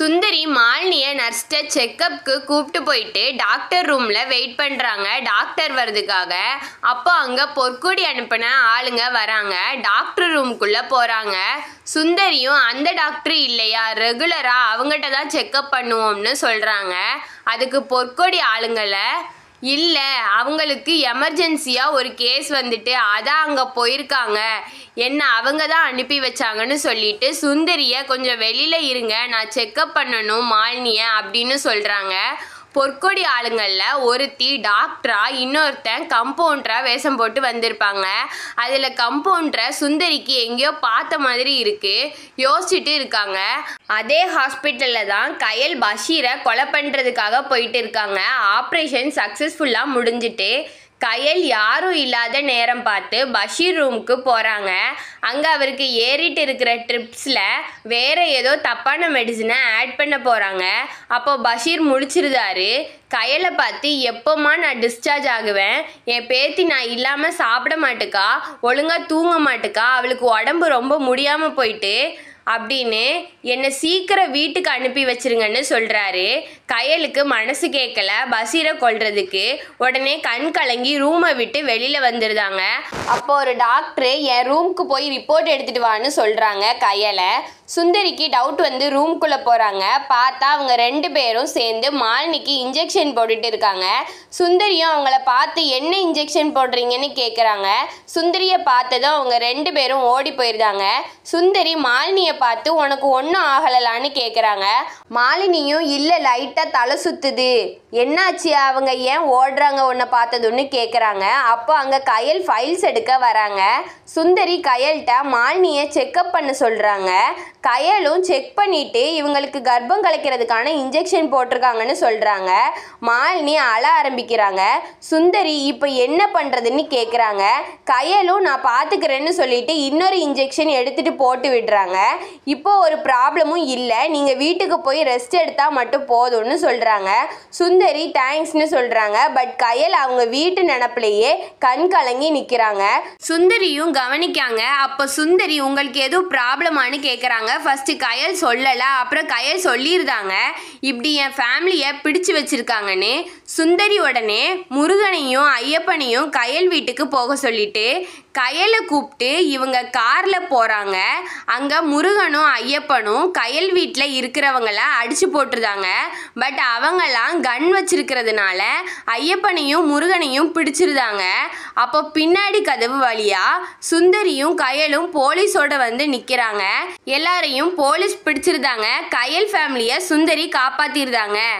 சுந்தரி மாலினிய நர்ஸ்ட்டை செக்கப்க்கு கூப்பிட்டு போயிட்டு டாக்டர் ரூமில் வெயிட் பண்ணுறாங்க டாக்டர் வர்றதுக்காக அப்போ அங்கே பொற்கொடி அனுப்பின ஆளுங்க வராங்க டாக்டர் ரூம்குள்ள போகிறாங்க சுந்தரியும் அந்த டாக்டர் இல்லையா ரெகுலராக அவங்ககிட்ட தான் செக்கப் பண்ணுவோம்னு சொல்கிறாங்க அதுக்கு பொற்கொடி ஆளுங்களை இல்லை அவங்களுக்கு எமர்ஜென்சியாக ஒரு கேஸ் வந்துட்டு அதான் அங்கே போயிருக்காங்க என்ன அவங்க தான் அனுப்பி வச்சாங்கன்னு சொல்லிட்டு சுந்தரியை கொஞ்சம் வெளியில் இருங்க நான் செக்கப் பண்ணணும் மாலினிய அப்படின்னு சொல்கிறாங்க பொற்கொடி ஆளுங்களில் ஒருத்தி டாக்டரா இன்னொருத்தன் கம்பவுண்டரா வேஷம் போட்டு வந்திருப்பாங்க அதில் கம்பவுண்டரை சுந்தரிக்கு எங்கேயோ பார்த்த மாதிரி இருக்கு யோசிச்சுட்டு இருக்காங்க அதே ஹாஸ்பிட்டலில் தான் கயல் பஷீரை கொலை பண்ணுறதுக்காக போயிட்டு இருக்காங்க ஆப்ரேஷன் சக்ஸஸ்ஃபுல்லாக முடிஞ்சிட்டு கையல் யாரும் இல்லாத நேரம் பார்த்து பஷீர் ரூமுக்கு போகிறாங்க அங்கே அவருக்கு ஏறிட்டு இருக்கிற ட்ரிப்ஸில் வேறு ஏதோ தப்பான மெடிசனை ஆட் பண்ண போகிறாங்க அப்போ பஷீர் முடிச்சிருந்தாரு கையலை பார்த்து எப்போம்மா நான் டிஸ்சார்ஜ் ஆகுவேன் என் பேத்தி நான் இல்லாமல் சாப்பிட மாட்டுக்கா ஒழுங்காக தூங்க மாட்டுக்கா அவளுக்கு உடம்பு ரொம்ப முடியாமல் போயிட்டு அப்படின்னு என்னை சீக்கிரம் வீட்டுக்கு அனுப்பி வச்சிருங்கன்னு சொல்கிறாரு கயலுக்கு மனசு கேட்கல பசீரை கொள்றதுக்கு உடனே கண் கலங்கி ரூமை விட்டு வெளியில் வந்துடுதாங்க அப்போ ஒரு டாக்டர் என் ரூமுக்கு போய் ரிப்போர்ட் எடுத்துகிட்டு வான்னு சொல்கிறாங்க கயலை சுந்தரிக்கு டவுட் வந்து ரூம்குள்ளே போகிறாங்க பார்த்தா அவங்க ரெண்டு பேரும் சேர்ந்து மாலினிக்கு இன்ஜெக்ஷன் போட்டுட்டு இருக்காங்க சுந்தரியும் அவங்கள பார்த்து என்ன இன்ஜெக்ஷன் போடுறீங்கன்னு கேட்குறாங்க சுந்தரியை பார்த்ததும் அவங்க ரெண்டு பேரும் ஓடி போயிருந்தாங்க சுந்தரி மாலினியை பார்த்து உனக்கு ஒன்றும் ஆகலலான்னு கேட்குறாங்க மாலினியும் இல்லை லைட்டாக தலை சுற்றுது என்னாச்சு அவங்க ஏன் ஓடுறாங்க உன்னை பார்த்ததுன்னு கேட்குறாங்க அப்போ அங்கே கையல் ஃபைல்ஸ் எடுக்க வராங்க சுந்தரி கயல்கிட்ட மாலினியை செக்கப் பண்ண சொல்கிறாங்க கயலும் செக் பண்ணிவிட்டு இவங்களுக்கு கர்ப்பம் கலைக்கிறதுக்கான இன்ஜெக்ஷன் போட்டிருக்காங்கன்னு சொல்கிறாங்க மாலினி அழ ஆரம்பிக்கிறாங்க சுந்தரி இப்போ என்ன பண்ணுறதுன்னு கேட்குறாங்க கயலும் நான் பார்த்துக்கிறேன்னு சொல்லிட்டு இன்னொரு இன்ஜெக்ஷன் எடுத்துகிட்டு போட்டு விடுறாங்க இப்போ ஒரு ப்ராப்ளமும் இல்லை நீங்கள் வீட்டுக்கு போய் ரெஸ்ட் எடுத்தால் மட்டும் போதும்னு சொல்கிறாங்க சுந்தரி தேங்க்ஸ்னு சொல்கிறாங்க பட் கயல் அவங்க வீட்டு நினப்பிலேயே கண் கலங்கி நிற்கிறாங்க சுந்தரியும் கவனிக்காங்க அப்போ சுந்தரி உங்களுக்கு எதுவும் ப்ராப்ளமானு கேட்குறாங்க ஃபஸ்ட்டு கயல் சொல்லலை அப்புறம் கயல் சொல்லியிருந்தாங்க இப்படி என் ஃபேமிலியை பிடிச்சு வச்சுருக்காங்கன்னு சுந்தரி உடனே முருகனையும் ஐயப்பனையும் கயல் வீட்டுக்கு போக சொல்லிட்டு கயலை கூப்பிட்டு இவங்க காரில் போகிறாங்க அங்கே முருகனும் ஐயப்பனும் கயல் வீட்டில் இருக்கிறவங்கள அடித்து போட்டுருந்தாங்க பட் அவங்கெல்லாம் கன் வச்சிருக்கிறதுனால ஐயப்பனையும் முருகனையும் பிடிச்சிருந்தாங்க அப்போ பின்னாடி கதவு வழியாக சுந்தரியும் கயலும் போலீஸோட வந்து நிக்கிறாங்க எல்லாரையும் போலீஸ் பிடிச்சிருந்தாங்க கயல் ஃபேமிலிய சுந்தரி காப்பாத்திருந்தாங்க